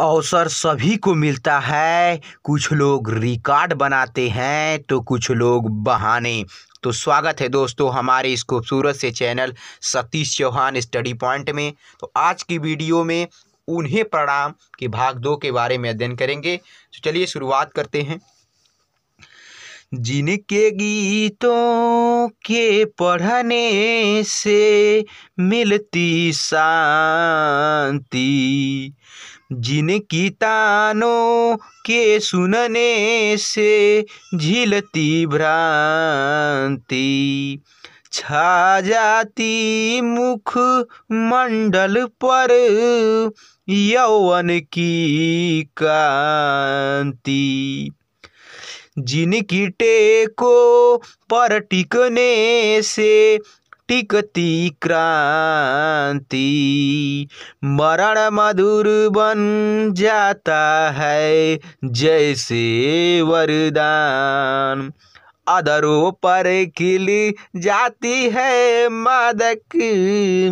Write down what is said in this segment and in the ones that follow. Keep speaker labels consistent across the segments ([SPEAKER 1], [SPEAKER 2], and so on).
[SPEAKER 1] अवसर सभी को मिलता है कुछ लोग रिकॉर्ड बनाते हैं तो कुछ लोग बहाने तो स्वागत है दोस्तों हमारे इस खूबसूरत से channel Satish Chauhan study point में तो आज की वीडियो में उन्हें प्रणाम के भाग दो के बारे में अध्ययन करेंगे तो चलिए शुरुआत करते हैं जिनके गीतों के पढ़ने से मिलती शांति जिनकी तानों के सुनने से झीलती भ्रांति छा जाती मुख मंडल पर यौवन की कांति जिनकी को पर टिकने से टिकती क्रांति मरण मधुर बन जाता है जैसे वरदान अदरों पर खिल जाती है मदक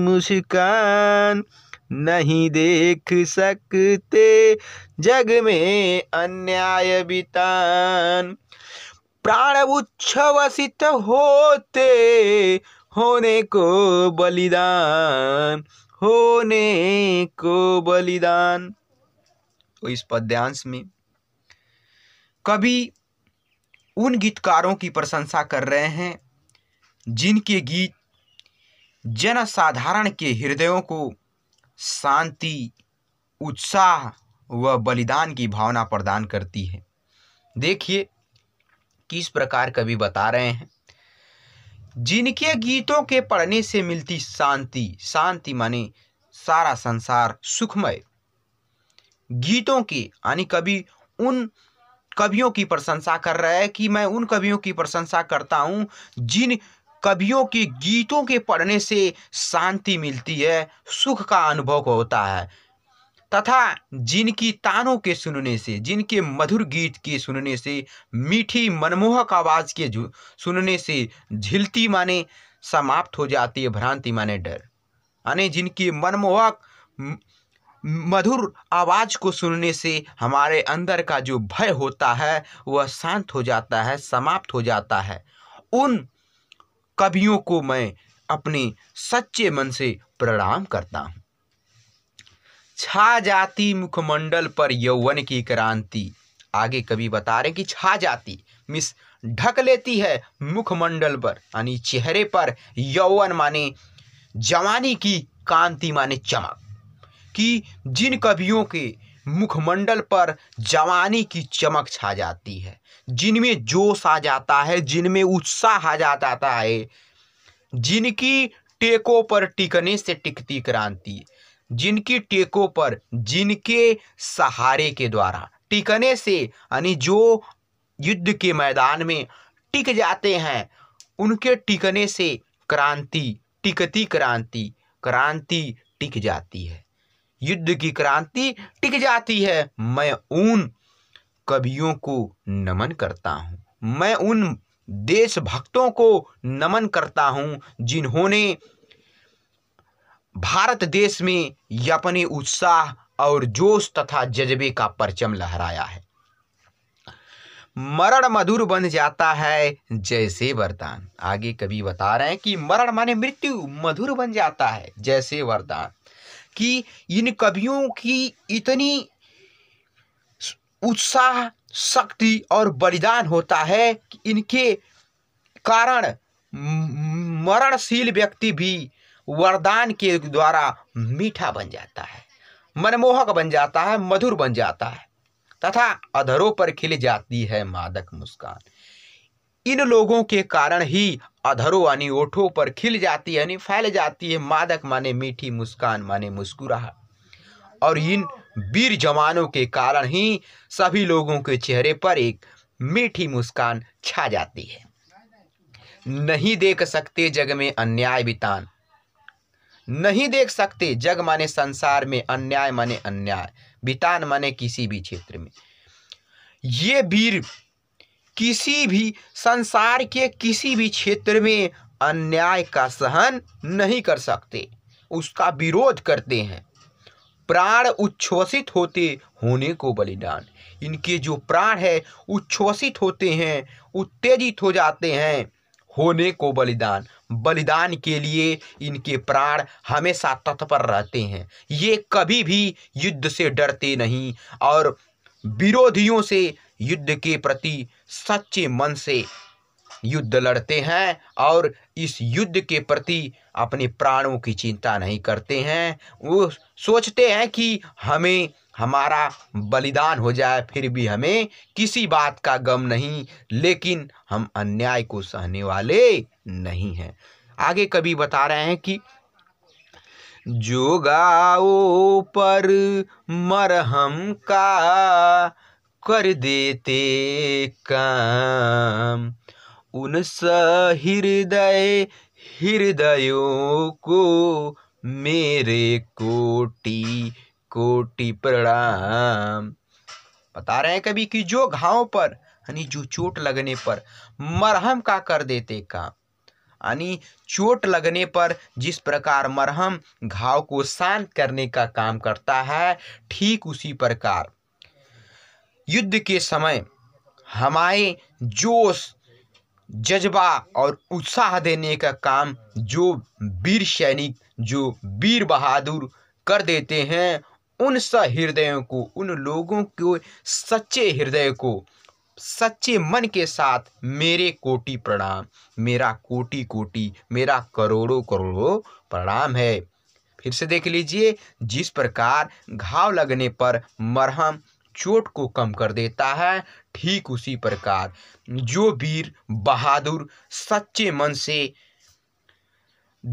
[SPEAKER 1] मुस्कान नहीं देख सकते जग में अन्याय बितान प्राण उच्छ्वसित होते होने को बलिदान होने को बलिदान तो इस पद्यांश में कवि उन गीतकारों की प्रशंसा कर रहे हैं जिनके गीत जनसाधारण के हृदयों को शांति उत्साह व बलिदान की भावना प्रदान करती है देखिए किस प्रकार कवि बता रहे हैं जिनके गीतों के पढ़ने से मिलती शांति शांति माने सारा संसार सुखमय गीतों के यानी कवि उन कवियों की प्रशंसा कर रहा है कि मैं उन कवियों की प्रशंसा करता हूँ जिन कवियों के गीतों के पढ़ने से शांति मिलती है सुख का अनुभव होता है तथा जिनकी तानों के सुनने से जिनके मधुर गीत के सुनने से मीठी मनमोहक आवाज़ के सुनने से झिलती माने समाप्त हो जाती है भ्रांति माने डर यानी जिनकी मनमोहक मधुर आवाज़ को सुनने से हमारे अंदर का जो भय होता है वह शांत हो जाता है समाप्त हो जाता है उन कवियों को मैं अपने सच्चे मन से प्रणाम करता हूँ छा जाती मुखमंडल पर यौवन की क्रांति आगे कवि बता रहे कि छा जाती मिस ढक लेती है मुखमंडल पर यानी चेहरे पर यौवन माने जवानी की कांति माने चमक कि जिन कवियों के मुखमंडल पर जवानी की चमक छा जाती है जिनमें जोश आ जाता है जिनमें उत्साह आ जाता है जिनकी टेकों पर टिकने से टिकती क्रांति जिनकी टेकों पर जिनके सहारे के द्वारा टिकने से यानी जो युद्ध के मैदान में टिक जाते हैं उनके टिकने से क्रांति टिकती क्रांति क्रांति टिक जाती है युद्ध की क्रांति टिक जाती है मैं उन कवियों को नमन करता हूँ मैं उन देशभक्तों को नमन करता हूँ जिन्होंने भारत देश में अपने उत्साह और जोश तथा जज्बे का परचम लहराया है मरण मधुर बन जाता है जैसे वरदान आगे कभी बता रहे हैं कि मरण माने मृत्यु मधुर बन जाता है जैसे वरदान कि इन कवियों की इतनी उत्साह शक्ति और बलिदान होता है कि इनके कारण मरणशील व्यक्ति भी वरदान के द्वारा मीठा बन जाता है मनमोहक बन जाता है मधुर बन जाता है तथा अधरों पर खिल जाती है मादक मुस्कान इन लोगों के कारण ही अधरों यानी ओठों पर खिल जाती है यानी फैल जाती है मादक माने मीठी मुस्कान माने मुस्कुराहट और इन वीर जवानों के कारण ही सभी लोगों के चेहरे पर एक मीठी मुस्कान छा जाती है नहीं देख सकते जग में अन्याय बितान नहीं देख सकते जग माने संसार में अन्याय माने अन्याय बितान माने किसी भी क्षेत्र में ये वीर किसी भी संसार के किसी भी क्षेत्र में अन्याय का सहन नहीं कर सकते उसका विरोध करते हैं प्राण उच्छ्वसित होते होने को बलिदान इनके जो प्राण है उच्छ्वसित होते हैं उत्तेजित हो जाते हैं होने को बलिदान बलिदान के लिए इनके प्राण हमेशा तत्पर रहते हैं ये कभी भी युद्ध से डरते नहीं और विरोधियों से युद्ध के प्रति सच्चे मन से युद्ध लड़ते हैं और इस युद्ध के प्रति अपने प्राणों की चिंता नहीं करते हैं वो सोचते हैं कि हमें हमारा बलिदान हो जाए फिर भी हमें किसी बात का गम नहीं लेकिन हम अन्याय को सहने वाले नहीं हैं आगे कभी बता रहे हैं कि जोगाओ पर मरहम का कर देते काम उन हृदय हृदयों को मेरे कोटि कोटि प्रणाम बता रहे हैं कभी कि जो घाव पर यानी जो चोट लगने पर मरहम का कर देते काम यानी चोट लगने पर जिस प्रकार मरहम घाव को शांत करने का काम करता है ठीक उसी प्रकार युद्ध के समय हमारे जोश जज्बा और उत्साह देने का काम जो वीर सैनिक जो वीर बहादुर कर देते हैं उन स हृदयों को उन लोगों के सच्चे हृदय को सच्चे मन के साथ मेरे कोटि प्रणाम मेरा कोटि कोटि मेरा करोड़ों करोड़ों प्रणाम है फिर से देख लीजिए जिस प्रकार घाव लगने पर मरहम चोट को कम कर देता है ठीक उसी प्रकार जो वीर बहादुर सच्चे मन से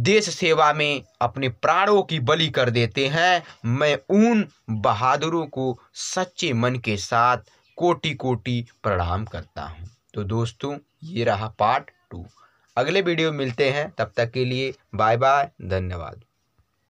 [SPEAKER 1] देश सेवा में अपने प्राणों की बलि कर देते हैं मैं उन बहादुरों को सच्चे मन के साथ कोटि कोटि प्रणाम करता हूँ तो दोस्तों ये रहा पार्ट टू अगले वीडियो मिलते हैं तब तक के लिए बाय बाय धन्यवाद